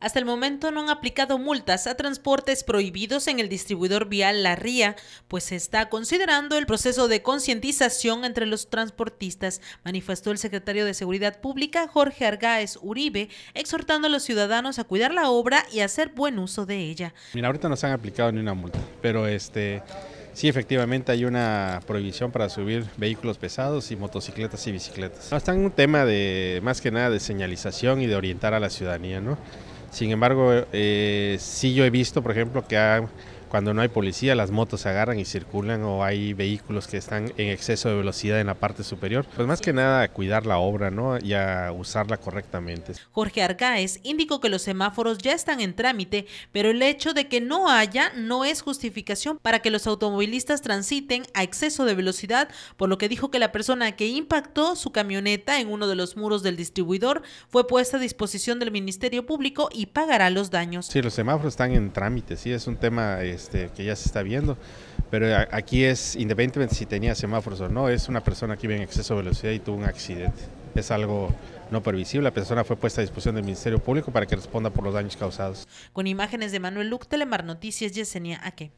Hasta el momento no han aplicado multas a transportes prohibidos en el distribuidor vial La Ría, pues se está considerando el proceso de concientización entre los transportistas, manifestó el secretario de Seguridad Pública Jorge Argaez Uribe, exhortando a los ciudadanos a cuidar la obra y hacer buen uso de ella. Mira, ahorita no se han aplicado ni una multa, pero este sí efectivamente hay una prohibición para subir vehículos pesados y motocicletas y bicicletas. está en un tema de más que nada de señalización y de orientar a la ciudadanía, ¿no? Sin embargo, eh, sí yo he visto, por ejemplo, que ha cuando no hay policía, las motos se agarran y circulan o hay vehículos que están en exceso de velocidad en la parte superior. Pues más que nada cuidar la obra ¿no? y a usarla correctamente. Jorge Arcaez indicó que los semáforos ya están en trámite, pero el hecho de que no haya no es justificación para que los automovilistas transiten a exceso de velocidad, por lo que dijo que la persona que impactó su camioneta en uno de los muros del distribuidor fue puesta a disposición del Ministerio Público y pagará los daños. Sí, los semáforos están en trámite, sí, es un tema... Eh, este, que ya se está viendo. Pero eh, aquí es, independientemente si tenía semáforos o no, es una persona que iba en exceso de velocidad y tuvo un accidente. Es algo no previsible. La persona fue puesta a disposición del Ministerio Público para que responda por los daños causados. Con imágenes de Manuel Luc, Telemar Noticias, Yesenia Aque.